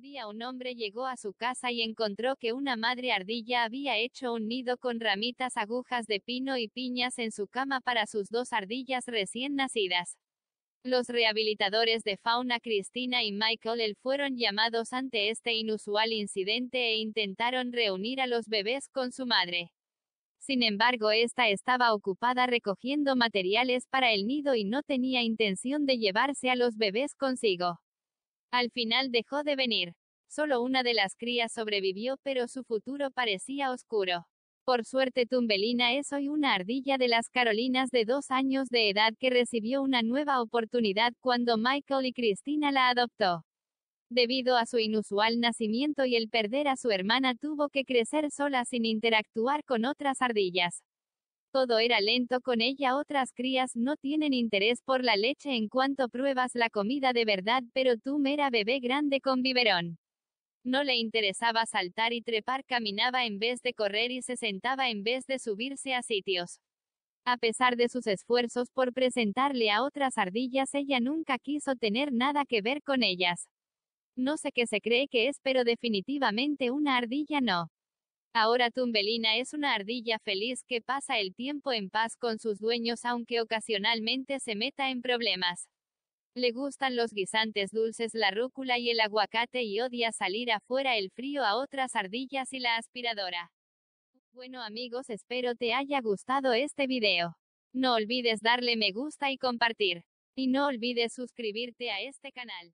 Un día un hombre llegó a su casa y encontró que una madre ardilla había hecho un nido con ramitas, agujas de pino y piñas en su cama para sus dos ardillas recién nacidas. Los rehabilitadores de fauna Cristina y Michael fueron llamados ante este inusual incidente e intentaron reunir a los bebés con su madre. Sin embargo, esta estaba ocupada recogiendo materiales para el nido y no tenía intención de llevarse a los bebés consigo. Al final dejó de venir. Solo una de las crías sobrevivió, pero su futuro parecía oscuro. Por suerte Tumbelina es hoy una ardilla de las Carolinas de dos años de edad que recibió una nueva oportunidad cuando Michael y Cristina la adoptó. Debido a su inusual nacimiento y el perder a su hermana tuvo que crecer sola sin interactuar con otras ardillas. Todo era lento con ella. Otras crías no tienen interés por la leche en cuanto pruebas la comida de verdad, pero tú mera bebé grande con biberón. No le interesaba saltar y trepar, caminaba en vez de correr y se sentaba en vez de subirse a sitios. A pesar de sus esfuerzos por presentarle a otras ardillas, ella nunca quiso tener nada que ver con ellas. No sé qué se cree que es, pero definitivamente una ardilla no. Ahora Tumbelina es una ardilla feliz que pasa el tiempo en paz con sus dueños aunque ocasionalmente se meta en problemas. Le gustan los guisantes dulces, la rúcula y el aguacate y odia salir afuera el frío a otras ardillas y la aspiradora. Bueno amigos espero te haya gustado este video. No olvides darle me gusta y compartir. Y no olvides suscribirte a este canal.